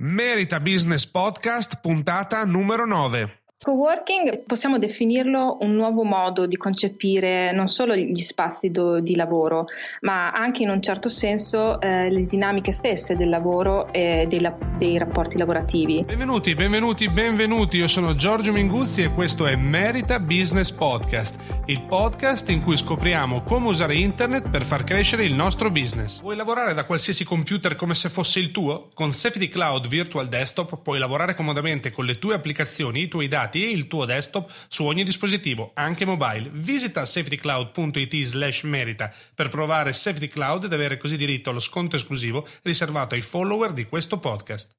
Merita Business Podcast, puntata numero 9. Co-working possiamo definirlo un nuovo modo di concepire non solo gli spazi do, di lavoro, ma anche in un certo senso eh, le dinamiche stesse del lavoro e dei, dei, rapporti lavorativi. Benvenuti, benvenuti, benvenuti. Io sono Giorgio Minguzzi e questo è Merita Business Podcast, il podcast in cui scopriamo come usare internet per far crescere il nostro business. Vuoi lavorare da qualsiasi computer come se fosse il tuo? Con Safety Cloud Virtual Desktop puoi lavorare comodamente con le tue applicazioni, i tuoi dati dedicati il tuo desktop su ogni dispositivo, anche mobile. Visita safetycloud.it slash merita per provare Safety Cloud ed avere così diritto allo sconto esclusivo riservato ai follower di questo podcast.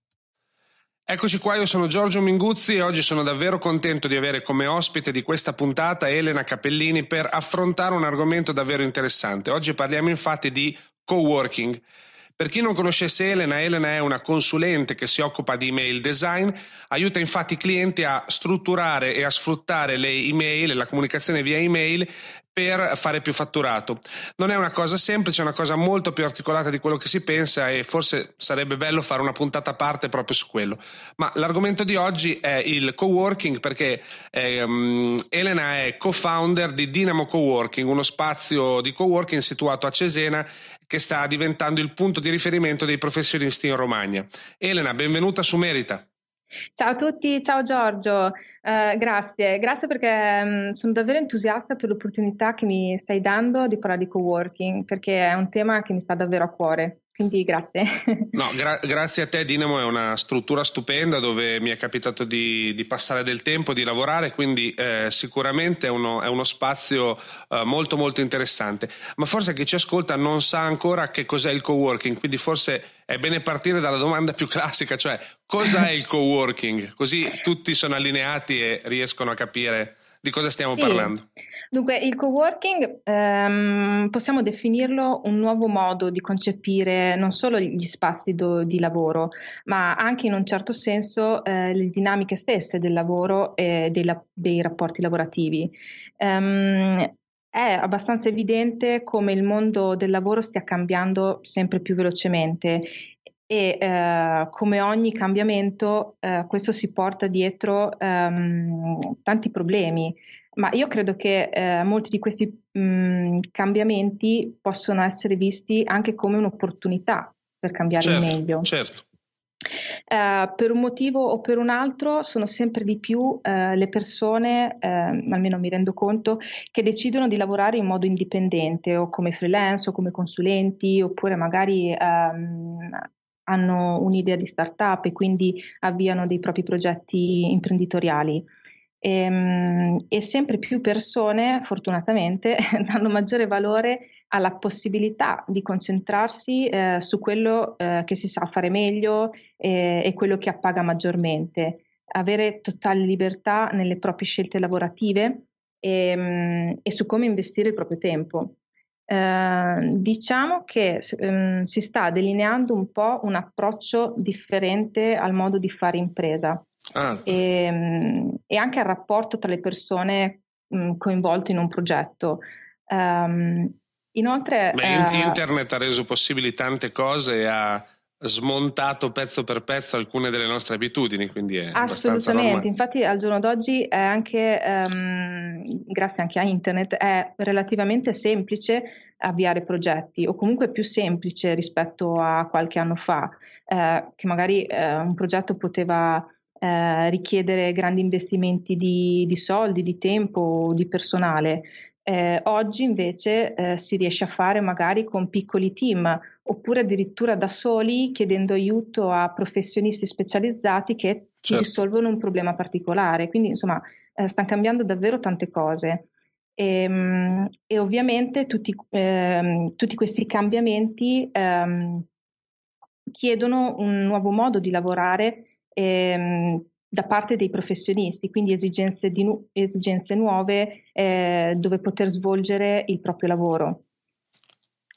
Eccoci qua, io sono Giorgio Minguzzi e oggi sono davvero contento di avere come ospite di questa puntata Elena Capellini per affrontare un argomento davvero interessante. Oggi parliamo infatti di coworking. Per chi non conoscesse Elena, Elena è una consulente che si occupa di email design, aiuta infatti i clienti a strutturare e a sfruttare le email, la comunicazione via email per fare più fatturato. Non è una cosa semplice, è una cosa molto più articolata di quello che si pensa e forse sarebbe bello fare una puntata a parte proprio su quello. Ma l'argomento di oggi è il co-working perché ehm, Elena è co-founder di Dynamo Coworking, uno spazio di co-working situato a Cesena che sta diventando il punto di riferimento dei professionisti in Romagna. Elena, benvenuta su Merita. Ciao a tutti, ciao Giorgio, uh, grazie, grazie perché um, sono davvero entusiasta per l'opportunità che mi stai dando di parlare di coworking perché è un tema che mi sta davvero a cuore. Quindi grazie. No, gra- grazie a te Dinamo, è una struttura stupenda dove mi è capitato di, di passare del tempo, di lavorare, quindi eh, sicuramente è uno, è uno spazio eh, molto molto interessante. Ma forse chi ci ascolta non sa ancora che cos'è il coworking, quindi forse è bene partire dalla domanda più classica, cioè cos'è il coworking? Così tutti sono allineati e riescono a capire di cosa stiamo sì. parlando? Dunque, il co-working ehm, possiamo definirlo un nuovo modo di concepire non solo gli spazi do, di lavoro, ma anche in un certo senso eh, le dinamiche stesse del lavoro e dei, dei rapporti lavorativi. Um, è abbastanza evidente come il mondo del lavoro stia cambiando sempre più velocemente e eh, come ogni cambiamento eh, questo si porta dietro ehm, tanti problemi, ma io credo che eh, molti di questi mh, mm, cambiamenti possono essere visti anche come un'opportunità per cambiare certo, meglio. Certo. Uh, per un motivo o per un altro sono sempre di più uh, le persone, uh, almeno mi rendo conto, che decidono di lavorare in modo indipendente o come freelance o come consulenti oppure magari um, hanno un'idea di startup e quindi avviano dei propri progetti imprenditoriali. E, ehm, e, sempre più persone, fortunatamente, danno maggiore valore alla possibilità di concentrarsi eh, su quello eh, che si sa fare meglio eh, e quello che appaga maggiormente, avere totale libertà nelle proprie scelte lavorative e, ehm, e su come investire il proprio tempo. Ehm, diciamo che ehm, si sta delineando un po' un approccio differente al modo di fare impresa ah. e, ehm, e, anche al rapporto tra le persone mh, mhmm, coinvolte in un progetto. Um, inoltre, Beh, eh, internet ha reso possibili tante cose, e ha smontato pezzo per pezzo alcune delle nostre abitudini, quindi è assolutamente. Infatti, al giorno d'oggi è anche ehm, grazie anche a internet è relativamente semplice avviare progetti o comunque più semplice rispetto a qualche anno fa, eh, che magari eh, un progetto poteva eh, richiedere grandi investimenti di, di soldi, di tempo, di personale. Eh, oggi invece eh, si riesce a fare magari con piccoli team oppure addirittura da soli chiedendo aiuto a professionisti specializzati che ci certo. risolvono un problema particolare. Quindi insomma eh, stanno cambiando davvero tante cose. E, ehm, e ovviamente tutti, eh, tutti, questi cambiamenti eh, chiedono un nuovo modo di lavorare ehm, da parte dei professionisti, quindi esigenze, nu- esigenze nuove eh, dove poter svolgere il proprio lavoro.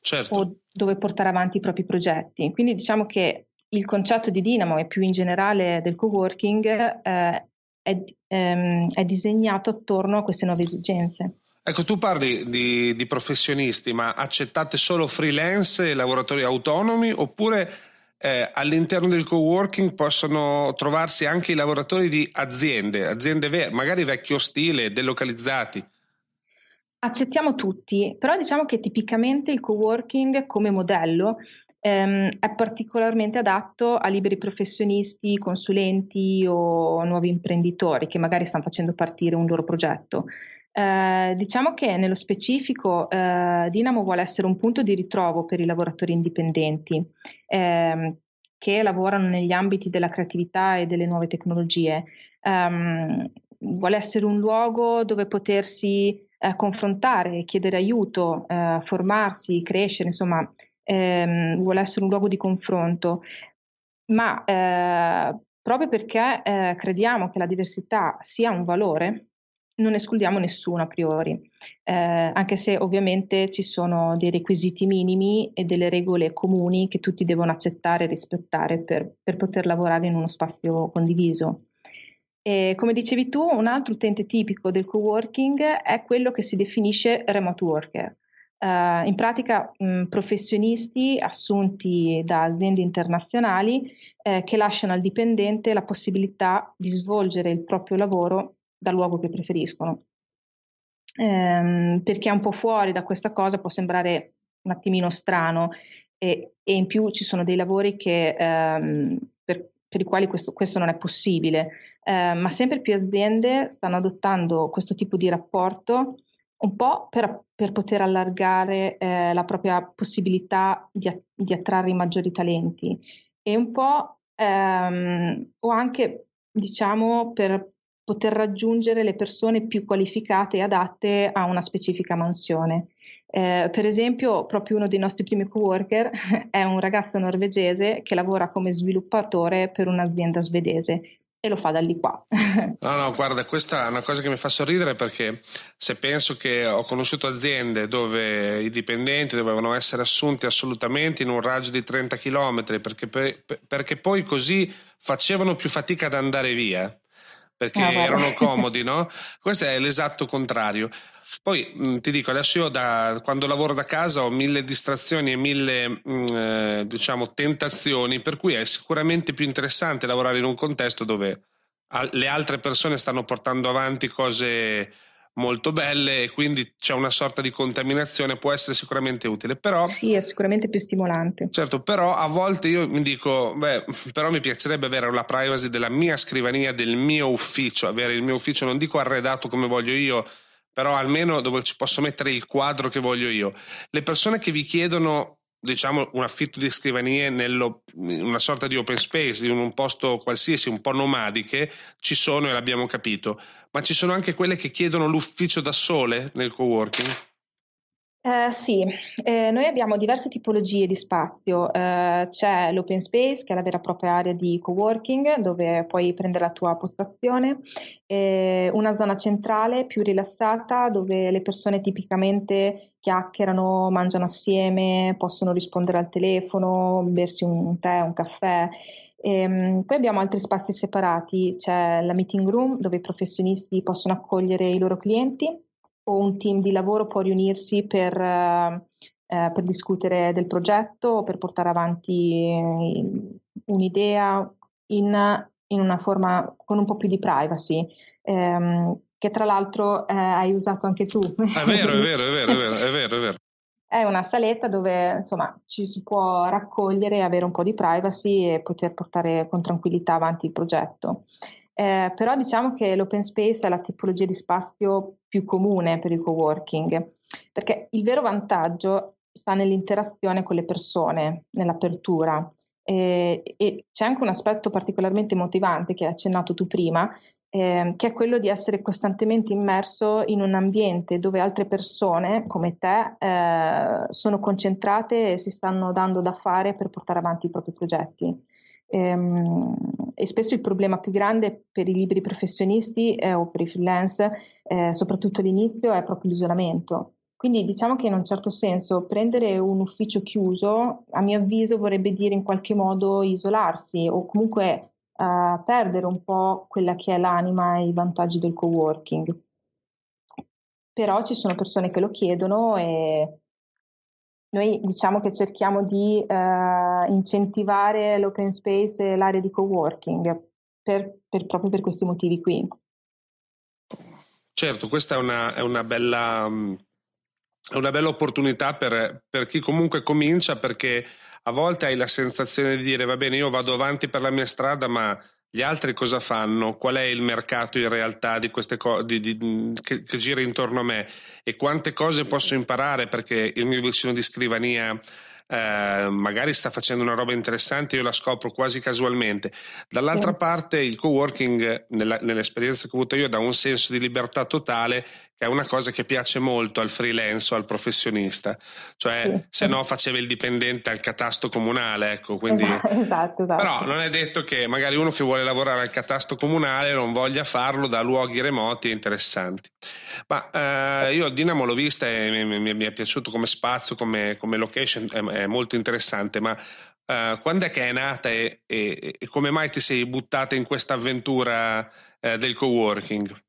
Certo. O dove portare avanti i propri progetti. Quindi diciamo che il concetto di Dinamo e più in generale del co-working eh, è, ehm, è disegnato attorno a queste nuove esigenze. Ecco, tu parli di, di, professionisti, ma accettate solo freelance e lavoratori autonomi oppure eh, all'interno del co-working possono trovarsi anche i lavoratori di aziende, aziende ve- magari vecchio stile, delocalizzati? Accettiamo tutti, però diciamo che tipicamente il co-working come modello ehm, è particolarmente adatto a liberi professionisti, consulenti o nuovi imprenditori che magari stanno facendo partire un loro progetto. Eh, diciamo che nello specifico eh, Dinamo vuole essere un punto di ritrovo per i lavoratori indipendenti ehm, che lavorano negli ambiti della creatività e delle nuove tecnologie. Um, vuole essere un luogo dove potersi eh, confrontare, chiedere aiuto, eh, formarsi, crescere, insomma, ehm, vuole essere un luogo di confronto. Ma eh, proprio perché eh, crediamo che la diversità sia un valore, non escludiamo nessuno a priori, eh, anche se ovviamente ci sono dei requisiti minimi e delle regole comuni che tutti devono accettare e rispettare per, per poter lavorare in uno spazio condiviso. E come dicevi tu, un altro utente tipico del co-working è quello che si definisce remote worker. Uh, in pratica mh, mm, professionisti assunti da aziende internazionali eh, che lasciano al dipendente la possibilità di svolgere il proprio lavoro dal luogo che preferiscono. Ehm, per chi è un po' fuori da questa cosa può sembrare un attimino strano e, e in più ci sono dei lavori che ehm, per i quali questo, questo non è possibile, eh, ma sempre più aziende stanno adottando questo tipo di rapporto un po' per, per poter allargare eh, la propria possibilità di, di, attrarre i maggiori talenti e un po' ehm, o anche diciamo per poter raggiungere le persone più qualificate e adatte a una specifica mansione. Eh, per esempio, proprio uno dei nostri primi co-worker è un ragazzo norvegese che lavora come sviluppatore per un'azienda svedese e lo fa da lì qua. no, no, guarda, questa è una cosa che mi fa sorridere perché se penso che ho conosciuto aziende dove i dipendenti dovevano essere assunti assolutamente in un raggio di 30 km perché, per, perché poi così facevano più fatica ad andare via perché ah, erano comodi, no? Questo è l'esatto contrario. Poi mh, ti dico, adesso io da, quando lavoro da casa ho mille distrazioni e mille mh, eh, diciamo, tentazioni, per cui è sicuramente più interessante lavorare in un contesto dove le altre persone stanno portando avanti cose molto belle e quindi c'è una sorta di contaminazione, può essere sicuramente utile, però... Sì, è sicuramente più stimolante. Certo, però a volte io mi dico, beh, però mi piacerebbe avere la privacy della mia scrivania, del mio ufficio, avere il mio ufficio, non dico arredato come voglio io, però almeno dove ci posso mettere il quadro che voglio io. Le persone che vi chiedono diciamo un affitto di scrivanie nello, una sorta di open space, in un posto qualsiasi, un po' nomadiche, ci sono e l'abbiamo capito ma ci sono anche quelle che chiedono l'ufficio da sole nel coworking. Eh, sì, eh, noi abbiamo diverse tipologie di spazio. Eh, c'è l'open space, che è la vera e propria area di coworking, dove puoi prendere la tua postazione, eh, una zona centrale più rilassata, dove le persone tipicamente chiacchierano, mangiano assieme, possono rispondere al telefono, bersi un tè, un caffè. Ehm, poi abbiamo altri spazi separati, c'è la meeting room dove i professionisti possono accogliere i loro clienti o un team di lavoro può riunirsi per, eh, eh per discutere del progetto, per portare avanti eh, un'idea in, in, una forma con un po' più di privacy. Ehm, che tra l'altro eh, hai usato anche tu. È vero, è vero, è vero, è vero, è vero, è vero. È una saletta dove insomma ci si può raccogliere, avere un po' di privacy e poter portare con tranquillità avanti il progetto eh, però diciamo che l'open space è la tipologia di spazio più comune per il co-working, perché il vero vantaggio sta nell'interazione con le persone, nell'apertura. Eh, e c'è anche un aspetto particolarmente motivante che hai accennato tu prima, eh, che è quello di essere costantemente immerso in un ambiente dove altre persone come te eh, sono concentrate e si stanno dando da fare per portare avanti i propri progetti. Ehm, e spesso il problema più grande per i liberi professionisti eh, o per i freelance, eh, soprattutto all'inizio, è proprio l'isolamento. Quindi diciamo che in un certo senso prendere un ufficio chiuso, a mio avviso, vorrebbe dire in qualche modo isolarsi o comunque eh, perdere un po' quella che è l'anima e i vantaggi del co-working. Però ci sono persone che lo chiedono e noi diciamo che cerchiamo di eh, incentivare l'open space e l'area di coworking per, per, proprio per questi motivi qui. Certo, questa è una, è una bella... è una bella opportunità per, per, chi comunque comincia perché a volte hai la sensazione di dire va bene io vado avanti per la mia strada ma gli altri cosa fanno? Qual è il mercato in realtà di queste co- di, di, che, che gira intorno a me? E quante cose posso imparare perché il mio vicino di scrivania eh, magari sta facendo una roba interessante, io la scopro quasi casualmente. Dall'altra parte il co-working, nella, nell'esperienza che ho avuto io, dà un senso di libertà totale è una cosa che piace molto al freelance o al professionista, cioè sì. se no faceva il dipendente al catasto comunale, ecco, quindi... Esatto, esatto. Però non è detto che magari uno che vuole lavorare al catasto comunale non voglia farlo da luoghi remoti e interessanti. Ma eh, io Dinamo l'ho vista e mi, mi, è piaciuto come spazio, come, come location, è, è, molto interessante, ma eh, quando è che è nata e, e, e, come mai ti sei buttata in questa avventura eh, del coworking? working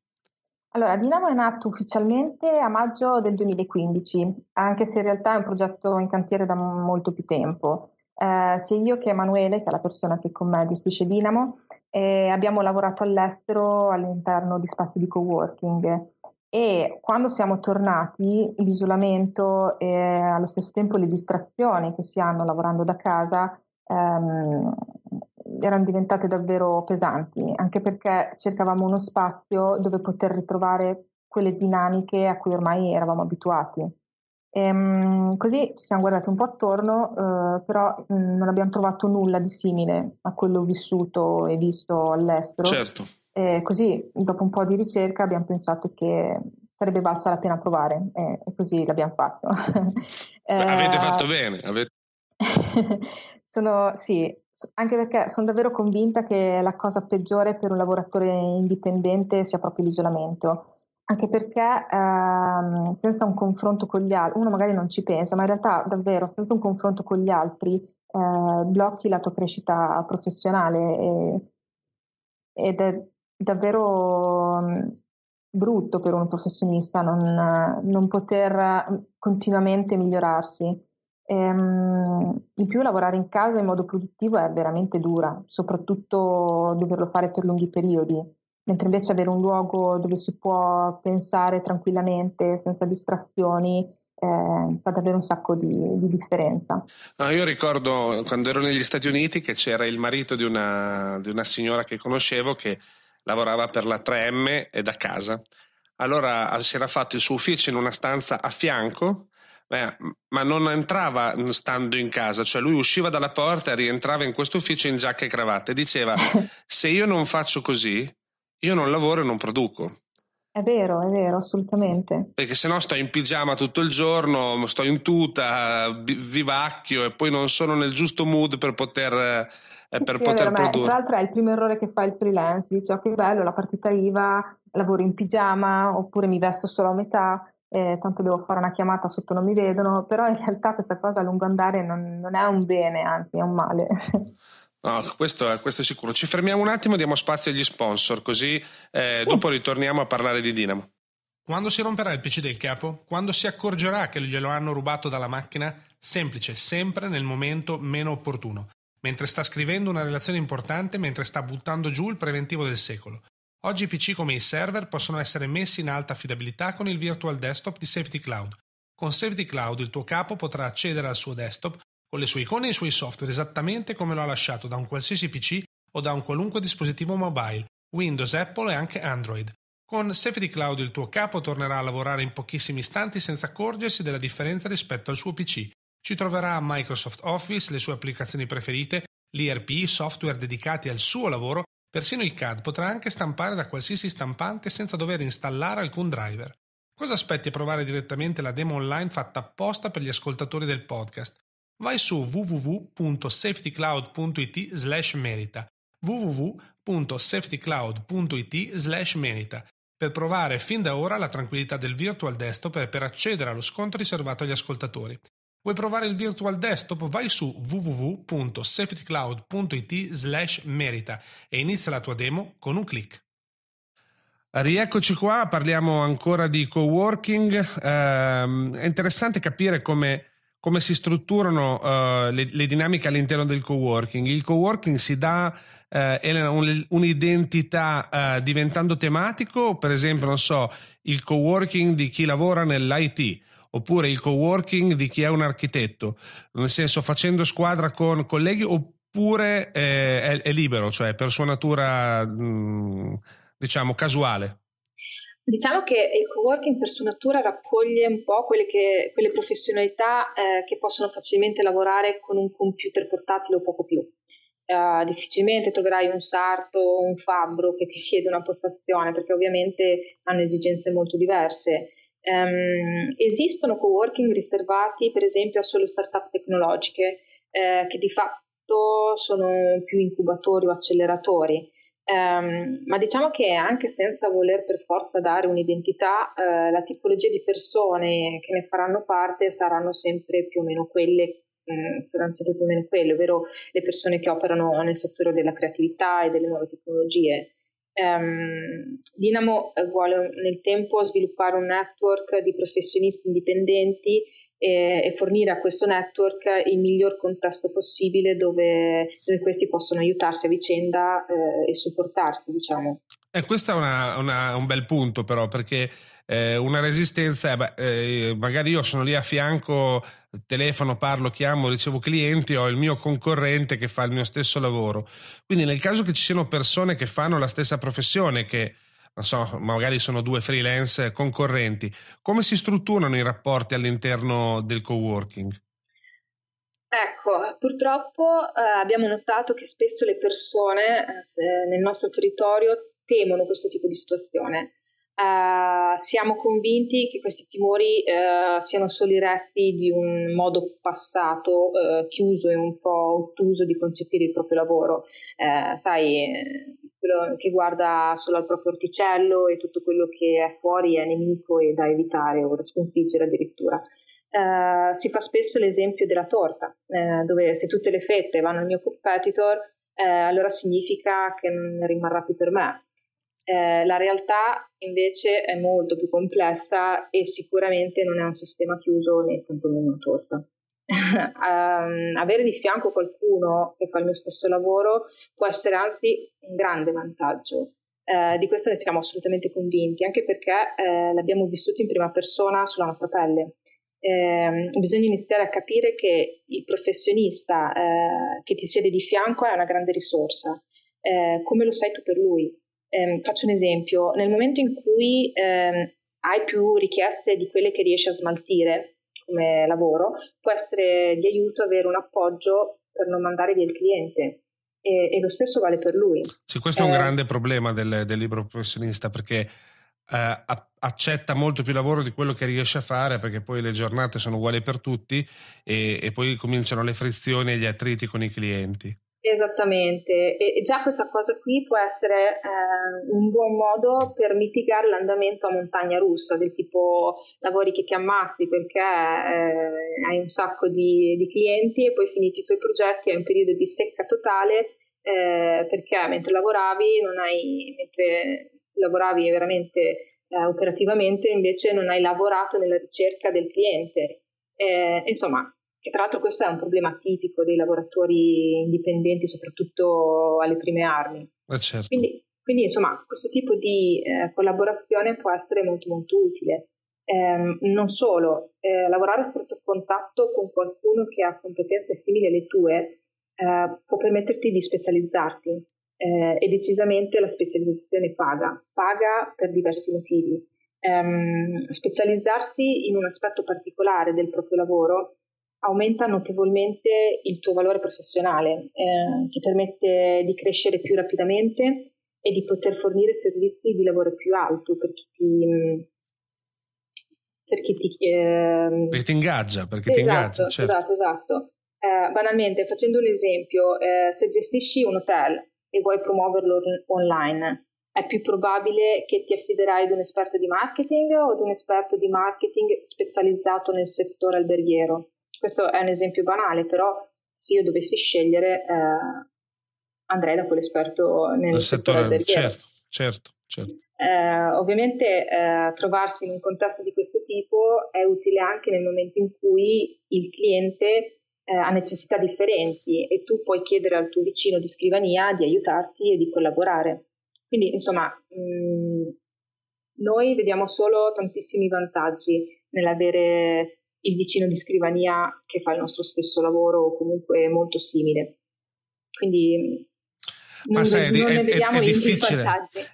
allora, Dinamo è nato ufficialmente a maggio del 2015, anche se in realtà è un progetto in cantiere da molto più tempo. Eh, sia io che Emanuele, che è la persona che con me gestisce Dinamo, eh, abbiamo lavorato all'estero all'interno di spazi di coworking e quando siamo tornati l'isolamento e allo stesso tempo le distrazioni che si hanno lavorando da casa ehm, erano diventate davvero pesanti, anche perché cercavamo uno spazio dove poter ritrovare quelle dinamiche a cui ormai eravamo abituati. E, ehm, così ci siamo guardati un po' attorno, eh, però mh, mm, non abbiamo trovato nulla di simile a quello vissuto e visto all'estero. Certo. E così, dopo un po' di ricerca, abbiamo pensato che sarebbe valsa la pena provare e, e così l'abbiamo fatto. eh, avete fatto bene, avete sono, sì, anche perché sono davvero convinta che la cosa peggiore per un lavoratore indipendente sia proprio l'isolamento. Anche perché ehm, senza un confronto con gli altri, uno magari non ci pensa, ma in realtà davvero senza un confronto con gli altri eh, blocchi la tua crescita professionale e, ed è davvero mm, brutto per un professionista non, non poter continuamente migliorarsi. Ehm, in più lavorare in casa in modo produttivo è veramente dura, soprattutto doverlo fare per lunghi periodi, mentre invece avere un luogo dove si può pensare tranquillamente, senza distrazioni, eh, fa davvero un sacco di, di differenza. No, io ricordo quando ero negli Stati Uniti che c'era il marito di una, di una signora che conoscevo che lavorava per la 3M e eh, da casa. Allora ah, si era fatto il suo ufficio in una stanza a fianco Beh, ma non entrava stando in casa, cioè lui usciva dalla porta e rientrava in questo ufficio in giacca e cravatta e diceva se io non faccio così, io non lavoro e non produco. È vero, è vero, assolutamente. Perché se no sto in pigiama tutto il giorno, sto in tuta, vivacchio e poi non sono nel giusto mood per poter, eh, sì, per sì, poter vero, produrre. Tra l'altro è il primo errore che fa il freelance, dice oh, che bello la partita IVA, lavoro in pigiama oppure mi vesto solo a metà eh, tanto devo fare una chiamata sotto non mi vedono, però in realtà questa cosa a lungo andare non, non è un bene, anzi è un male. No, questo, questo, è sicuro. Ci fermiamo un attimo, diamo spazio agli sponsor, così eh, oh. dopo ritorniamo a parlare di Dinamo. Quando si romperà il PC del capo? Quando si accorgerà che glielo hanno rubato dalla macchina? Semplice, sempre nel momento meno opportuno. Mentre sta scrivendo una relazione importante, mentre sta buttando giù il preventivo del secolo. Oggi i PC come i server possono essere messi in alta affidabilità con il virtual desktop di Safety Cloud. Con Safety Cloud il tuo capo potrà accedere al suo desktop con le sue icone e i suoi software esattamente come lo ha lasciato da un qualsiasi PC o da un qualunque dispositivo mobile, Windows, Apple e anche Android. Con Safety Cloud il tuo capo tornerà a lavorare in pochissimi istanti senza accorgersi della differenza rispetto al suo PC. Ci troverà Microsoft Office, le sue applicazioni preferite, l'IRP, software dedicati al suo lavoro Persino il CAD potrà anche stampare da qualsiasi stampante senza dover installare alcun driver. Cosa aspetti a provare direttamente la demo online fatta apposta per gli ascoltatori del podcast? Vai su www.safetycloud.it slash merita www.safetycloud.it slash merita per provare fin da ora la tranquillità del virtual desktop e per accedere allo sconto riservato agli ascoltatori. Vuoi provare il virtual desktop? Vai su www.safetycloud.it slash merita e inizia la tua demo con un clic. Rieccoci qua, parliamo ancora di co-working. Eh, è interessante capire come, come si strutturano eh, le, le, dinamiche all'interno del co-working. Il co-working si dà eh, Elena, un, un'identità eh, diventando tematico, per esempio, non so, il co-working di chi lavora nell'IT oppure il co-working di chi è un architetto, nel senso facendo squadra con colleghi oppure eh, è, è, libero, cioè per sua natura mh, mm, diciamo casuale? Diciamo che il co-working per sua natura raccoglie un po' quelle, che, quelle professionalità eh, che possono facilmente lavorare con un computer portatile o poco più. Uh, difficilmente troverai un sarto o un fabbro che ti chiede una postazione perché ovviamente hanno esigenze molto diverse. Um, esistono co-working riservati per esempio a solo startup tecnologiche eh, che di fatto sono più incubatori o acceleratori, um, ma diciamo che anche senza voler per forza dare un'identità, eh, la tipologia di persone che ne faranno parte saranno sempre più o meno quelle mm, saranno sempre più o meno quelle, ovvero le persone che operano nel settore della creatività e delle nuove tecnologie. Um, ehm, Dinamo eh, vuole nel tempo sviluppare un network di professionisti indipendenti e, eh, e fornire a questo network il miglior contesto possibile dove, dove questi possono aiutarsi a vicenda eh, e supportarsi, diciamo. Eh, questo è una, una, un bel punto però perché eh, una resistenza, eh, eh magari io sono lì a fianco telefono, parlo, chiamo, ricevo clienti, ho il mio concorrente che fa il mio stesso lavoro. Quindi nel caso che ci siano persone che fanno la stessa professione, che non so, magari sono due freelance concorrenti, come si strutturano i rapporti all'interno del coworking? Ecco, purtroppo eh, abbiamo notato che spesso le persone eh, nel nostro territorio temono questo tipo di situazione Uh, siamo convinti che questi timori uh, siano solo i resti di un modo passato uh, chiuso e un po' ottuso di concepire il proprio lavoro. sai, quello che guarda solo al proprio orticello e tutto quello che è fuori è nemico e da evitare o da sconfiggere addirittura. si fa spesso l'esempio della torta, dove se tutte le fette vanno al mio competitor, allora significa che non rimarrà più per me. Eh, la realtà invece è molto più complessa e sicuramente non è un sistema chiuso né tantomeno una torta. um, avere di fianco qualcuno che fa il mio stesso lavoro può essere anzi un grande vantaggio. Eh, di questo ne siamo assolutamente convinti, anche perché eh, l'abbiamo vissuto in prima persona sulla nostra pelle. Eh, bisogna iniziare a capire che il professionista eh, che ti siede di fianco è una grande risorsa, eh, come lo sai tu per lui ehm, faccio un esempio, nel momento in cui ehm, hai più richieste di quelle che riesci a smaltire come lavoro, può essere di aiuto avere un appoggio per non mandare via il cliente. E, e lo stesso vale per lui. Sì, questo eh, è un eh. grande problema del, del libero professionista perché eh, accetta molto più lavoro di quello che riesce a fare perché poi le giornate sono uguali per tutti e, e poi cominciano le frizioni e gli attriti con i clienti. Esattamente, e già questa cosa qui può essere eh, un buon modo per mitigare l'andamento a montagna russa, del tipo lavori che ti ammazzi perché eh, hai un sacco di, di, clienti e poi finiti i tuoi progetti, hai un periodo di secca totale eh, perché mentre lavoravi, hai, mentre lavoravi veramente eh, operativamente, invece non hai lavorato nella ricerca del cliente. Eh, insomma, che tra l'altro questo è un problema tipico dei lavoratori indipendenti, soprattutto alle prime armi. Eh certo. quindi, quindi, insomma questo tipo di eh, collaborazione può essere molto molto utile. Eh, non solo, eh, lavorare a stretto contatto con qualcuno che ha competenze simili alle tue eh, può permetterti di specializzarti eh, e decisamente la specializzazione paga, paga per diversi motivi. Ehm, specializzarsi in un aspetto particolare del proprio lavoro aumenta notevolmente il tuo valore professionale, eh, ti permette di crescere più rapidamente e di poter fornire servizi di lavoro più alto per chi ti, mm, per chi ti, eh... perché ti ingaggia. Perché esatto, ti ingaggia certo. esatto, esatto. Eh, banalmente, facendo un esempio, eh, se gestisci un hotel e vuoi promuoverlo online, è più probabile che ti affiderai ad un esperto di marketing o ad un esperto di marketing specializzato nel settore alberghiero questo è un esempio banale, però se io dovessi scegliere eh, andrei da quell'esperto nel settore, settore certo, certo, certo. Eh, ovviamente eh, trovarsi in un contesto di questo tipo è utile anche nel momento in cui il cliente eh, ha necessità differenti e tu puoi chiedere al tuo vicino di scrivania di aiutarti e di collaborare. Quindi, insomma, mh, mm, noi vediamo solo tantissimi vantaggi nell'avere il vicino di scrivania che fa il nostro stesso lavoro o comunque molto simile. Quindi mm, ma non, sai, non è, è, è, difficile,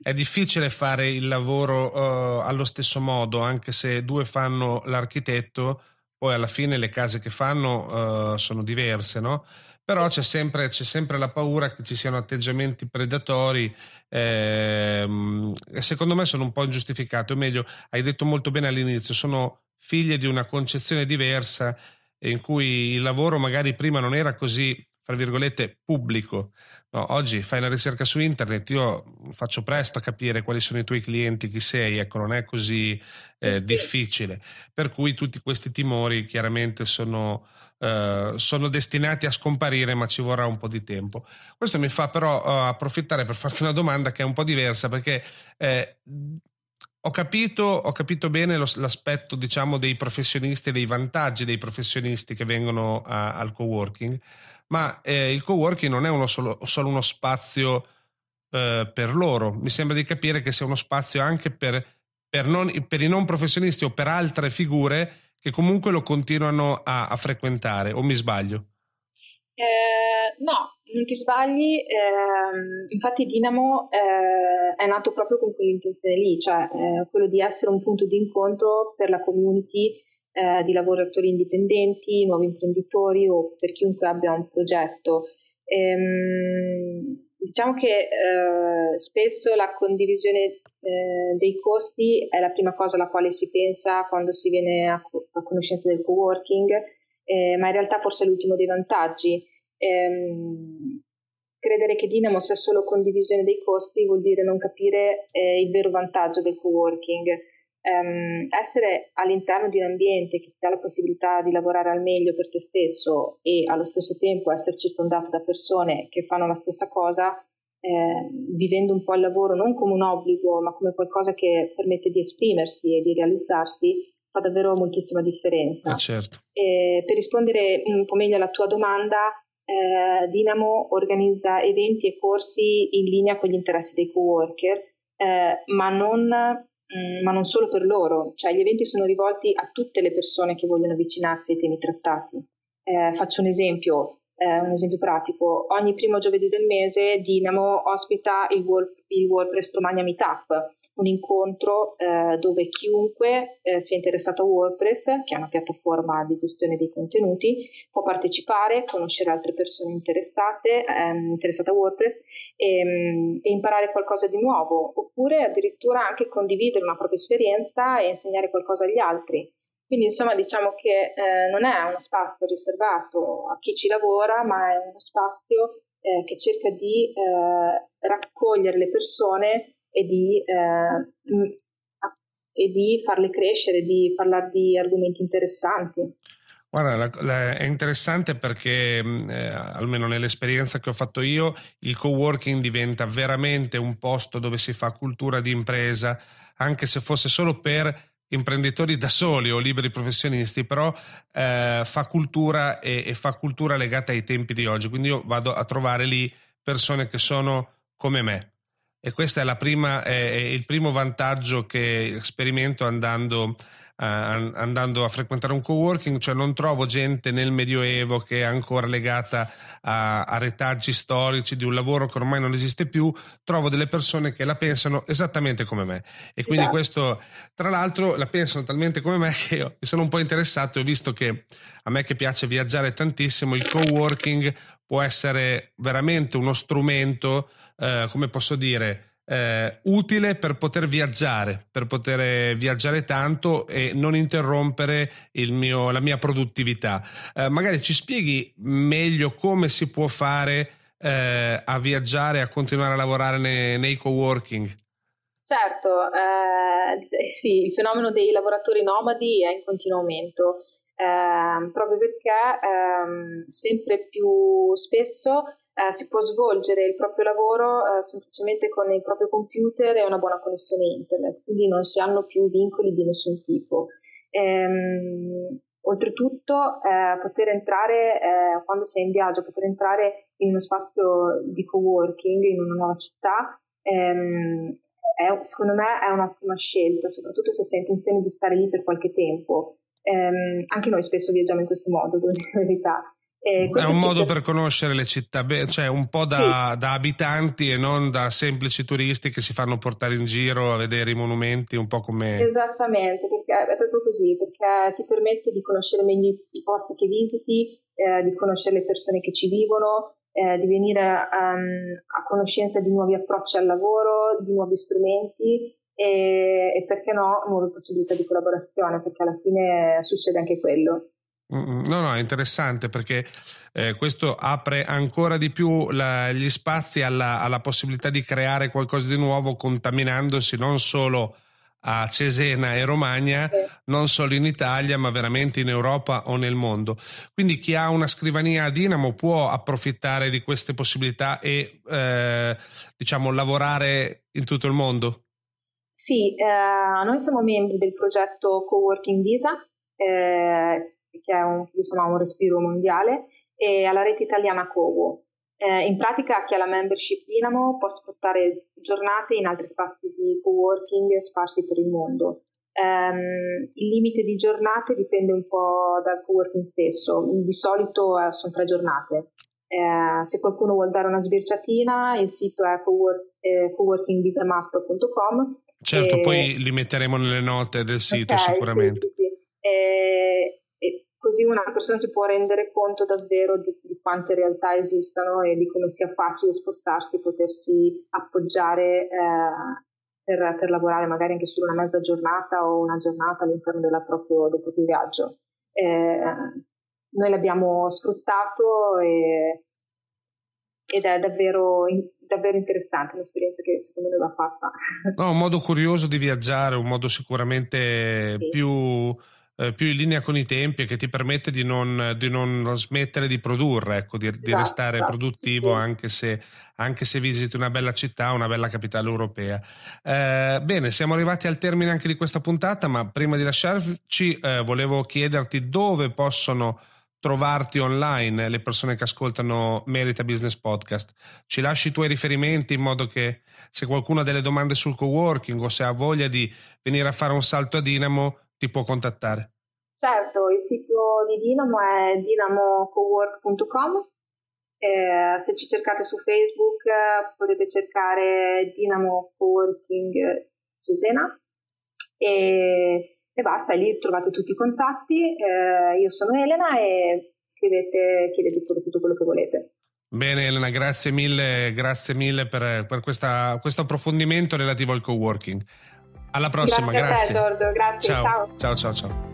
è, difficile, fare il lavoro uh, allo stesso modo, anche se due fanno l'architetto, poi alla fine le case che fanno uh, sono diverse, no? Però c'è sempre, c'è sempre, la paura che ci siano atteggiamenti predatori, ehm, secondo me sono un po' ingiustificati, o meglio, hai detto molto bene all'inizio, sono figlie di una concezione diversa in cui il lavoro magari prima non era così, tra virgolette, pubblico. No, oggi fai una ricerca su internet, io faccio presto a capire quali sono i tuoi clienti, chi sei, ecco, non è così eh, mm-hmm. difficile. Per cui tutti questi timori chiaramente sono, eh, sono destinati a scomparire, ma ci vorrà un po' di tempo. Questo mi fa però eh, approfittare per farti una domanda che è un po' diversa, perché eh, ho capito, ho capito, bene lo, l'aspetto diciamo, dei professionisti e dei vantaggi dei professionisti che vengono a, al coworking, ma eh, il coworking non è uno solo, solo, uno spazio eh, per loro, mi sembra di capire che sia uno spazio anche per, per, non, per, i non professionisti o per altre figure che comunque lo continuano a, a frequentare, o mi sbaglio? Eh, no, non ti sbagli, ehm, infatti Dinamo eh, è nato proprio con quell'intenzione lì, cioè eh, quello di essere un punto di incontro per la community eh, di lavoratori indipendenti, nuovi imprenditori o per chiunque abbia un progetto. Ehm, diciamo che eh, spesso la condivisione eh, dei costi è la prima cosa alla quale si pensa quando si viene a, a conoscenza del co-working, ma in realtà forse è l'ultimo dei vantaggi ehm, credere che Dinamo sia solo condivisione dei costi vuol dire non capire eh, il vero vantaggio del co-working. Um, essere all'interno di un ambiente che ti dà la possibilità di lavorare al meglio per te stesso e allo stesso tempo essere circondato da persone che fanno la stessa cosa, eh, vivendo un po' il lavoro non come un obbligo, ma come qualcosa che permette di esprimersi e di realizzarsi, fa davvero moltissima differenza. Eh certo. Eh, per rispondere un po' meglio alla tua domanda, eh, Dinamo organizza eventi e corsi in linea con gli interessi dei coworker, eh, ma, non, mh, mm, ma non solo per loro, cioè gli eventi sono rivolti a tutte le persone che vogliono avvicinarsi ai temi trattati. Eh, faccio un esempio, eh, un esempio pratico, ogni primo giovedì del mese Dinamo ospita il, WordPress Romagna Meetup, un incontro eh, dove chiunque eh, sia interessato a WordPress, che è una piattaforma di gestione dei contenuti, può partecipare, conoscere altre persone interessate, ehm, interessate a WordPress e, ehm, e, imparare qualcosa di nuovo, oppure addirittura anche condividere una propria esperienza e insegnare qualcosa agli altri. Quindi insomma diciamo che eh, non è uno spazio riservato a chi ci lavora, ma è uno spazio eh, che cerca di eh, raccogliere le persone e di, eh, e di farle crescere, di parlare di argomenti interessanti. Guarda, la, la, è interessante perché, mm, eh, almeno nell'esperienza che ho fatto io, il coworking diventa veramente un posto dove si fa cultura di impresa, anche se fosse solo per imprenditori da soli o liberi professionisti, però eh, fa cultura e, e, fa cultura legata ai tempi di oggi. Quindi io vado a trovare lì persone che sono come me, e questo è, prima, è, il primo vantaggio che sperimento andando, uh, andando, a frequentare un coworking, cioè non trovo gente nel Medioevo che è ancora legata a, a retaggi storici di un lavoro che ormai non esiste più, trovo delle persone che la pensano esattamente come me. E quindi esatto. questo, tra l'altro, la pensano talmente come me che mi sono un po' interessato e ho visto che a me che piace viaggiare tantissimo, il coworking può essere veramente uno strumento eh, come posso dire, eh, utile per poter viaggiare, per poter viaggiare tanto e non interrompere mio, la mia produttività. Eh, magari ci spieghi meglio come si può fare eh, a viaggiare, a continuare a lavorare nei, nei co-working. Certo, eh, sì, il fenomeno dei lavoratori nomadi è in continuo aumento. Eh, proprio perché ehm, sempre più spesso eh, si può svolgere il proprio lavoro eh, semplicemente con il proprio computer e una buona connessione internet, quindi non si hanno più vincoli di nessun tipo. Ehm, oltretutto, eh, poter entrare, eh, quando sei in viaggio, poter entrare in uno spazio di co-working, in una nuova città, ehm, è, secondo me è un'ottima scelta, soprattutto se si ha intenzione di stare lì per qualche tempo. Ehm, anche noi spesso viaggiamo in questo modo, devo dire verità. Eh, è un modo per conoscere le città, cioè un po' da, sì. da, abitanti e non da semplici turisti che si fanno portare in giro a vedere i monumenti, un po' come... Esattamente, è proprio così, perché ti permette di conoscere meglio i posti che visiti, eh, di conoscere le persone che ci vivono, eh, di venire um, a conoscenza di nuovi approcci al lavoro, di nuovi strumenti e, e perché no, nuove possibilità di collaborazione, perché alla fine succede anche quello. No, no, è interessante perché eh, questo apre ancora di più la, gli spazi alla, alla, possibilità di creare qualcosa di nuovo contaminandosi non solo a Cesena e Romagna, non solo in Italia, ma veramente in Europa o nel mondo. Quindi chi ha una scrivania a Dinamo può approfittare di queste possibilità e eh, diciamo lavorare in tutto il mondo? Sì, eh, noi siamo membri del progetto Coworking Visa. Eh, che è un, insomma, un respiro mondiale, e alla rete italiana Covo. Eh, in pratica chi ha la membership Dinamo può sfruttare giornate in altri spazi di co-working sparsi per il mondo. Um, il limite di giornate dipende un po' dal co-working stesso, di solito eh, sono tre giornate. Eh, se qualcuno vuole dare una sbirciatina, il sito è eh, coworkingvisamap.com Certo, e... poi li metteremo nelle note del sito okay, sicuramente. Sì, così una persona si può rendere conto davvero di, di quante realtà esistano e di come sia facile spostarsi e potersi appoggiare eh, per, per, lavorare magari anche solo una mezza giornata o una giornata all'interno proprio, del proprio viaggio. Eh, noi l'abbiamo sfruttato e, ed è davvero davvero interessante, un'esperienza che secondo me va fatta. No, un modo curioso di viaggiare, un modo sicuramente sì. più eh, più in linea con i tempi e che ti permette di non, di non smettere di produrre, ecco, di, di esatto, restare esatto, produttivo sì, sì. Anche, se, anche, se, visiti una bella città, una bella capitale europea. Eh, bene, siamo arrivati al termine anche di questa puntata, ma prima di lasciarci eh, volevo chiederti dove possono trovarti online le persone che ascoltano Merita Business Podcast. Ci lasci i tuoi riferimenti in modo che se qualcuno ha delle domande sul coworking o se ha voglia di venire a fare un salto a Dinamo ti può contattare? Certo, il sito di Dinamo è dinamocowork.com. Eh, se ci cercate su Facebook potete cercare Dinamo Coworking Cesena e, e, basta, lì trovate tutti i contatti. Eh, io sono Elena e scrivete, chiedete pure tutto quello che volete. Bene Elena, grazie mille, grazie mille per, per questa, questo approfondimento relativo al coworking. Alla prossima, grazie. grazie. Te, grazie ciao. ciao, ciao, ciao. ciao.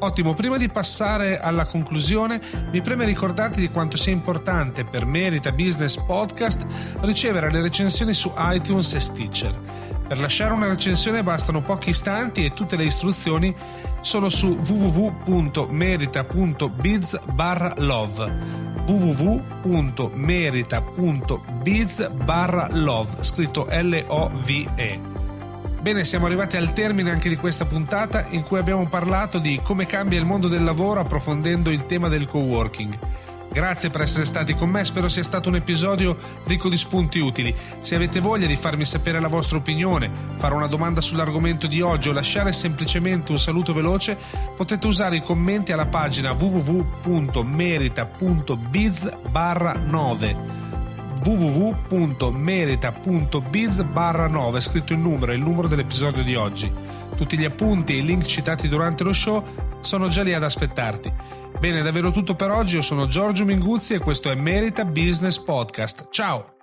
Ottimo, prima di passare alla conclusione, mi preme ricordarti di quanto sia importante per Merita Business Podcast ricevere le recensioni su iTunes e Stitcher. Per lasciare una recensione bastano pochi istanti e tutte le istruzioni sono su www.merita.biz love www.merita.biz love scritto L-O-V-E Bene, siamo arrivati al termine anche di questa puntata in cui abbiamo parlato di come cambia il mondo del lavoro approfondendo il tema del coworking. Grazie per essere stati con me, spero sia stato un episodio ricco di spunti utili. Se avete voglia di farmi sapere la vostra opinione, fare una domanda sull'argomento di oggi o lasciare semplicemente un saluto veloce, potete usare i commenti alla pagina www.merita.biz 9 www.merita.biz barra 9, scritto il numero e il numero dell'episodio di oggi. Tutti gli appunti e i link citati durante lo show sono già lì ad aspettarti. Bene, davvero tutto per oggi, io sono Giorgio Minguzzi e questo è Merita Business Podcast. Ciao!